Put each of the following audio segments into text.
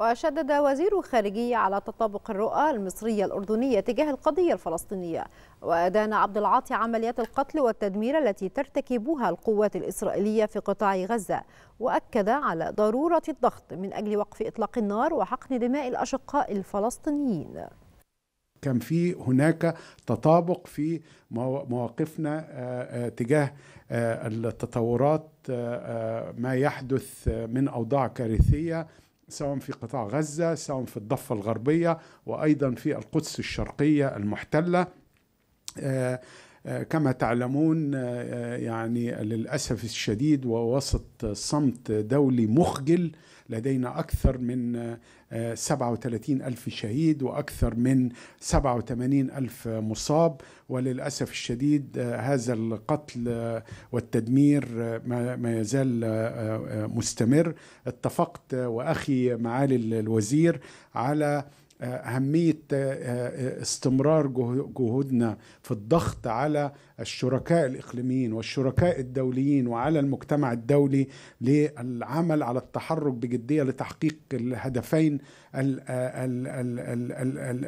وشدد وزير الخارجية على تطابق الرؤى المصرية الأردنية تجاه القضية الفلسطينية وأدان عبد العاطي عمليات القتل والتدمير التي ترتكبها القوات الإسرائيلية في قطاع غزة وأكد على ضرورة الضغط من أجل وقف إطلاق النار وحقن دماء الأشقاء الفلسطينيين كان في هناك تطابق في مواقفنا آه، آه، تجاه آه، التطورات ما يحدث من أوضاع كارثية سواء في قطاع غزة سواء في الضفة الغربية وأيضا في القدس الشرقية المحتلة آه، كما تعلمون آه، يعني للأسف الشديد ووسط صمت دولي مخجل لدينا أكثر من 37 آه، ألف شهيد وأكثر من 87 ألف مصاب وللأسف الشديد آه، هذا القتل والتدمير ما يزال مستمر اتفقت وأخي معالي الوزير على اهميه آه، آه، استمرار جهودنا في الضغط على الشركاء الاقليميين والشركاء الدوليين وعلى المجتمع الدولي للعمل على التحرك بجديه لتحقيق الهدفين آه،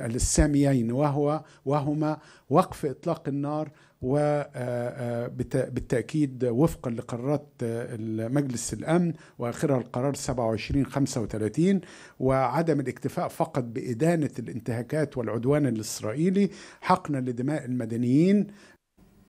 الساميين وهو وهما وقف اطلاق النار وبالتأكيد آه، آه، وفقا لقرارات آه، مجلس الأمن وآخرها القرار 2735 وعدم الاكتفاء فقط بإدانة الانتهاكات والعدوان الإسرائيلي حقنا لدماء المدنيين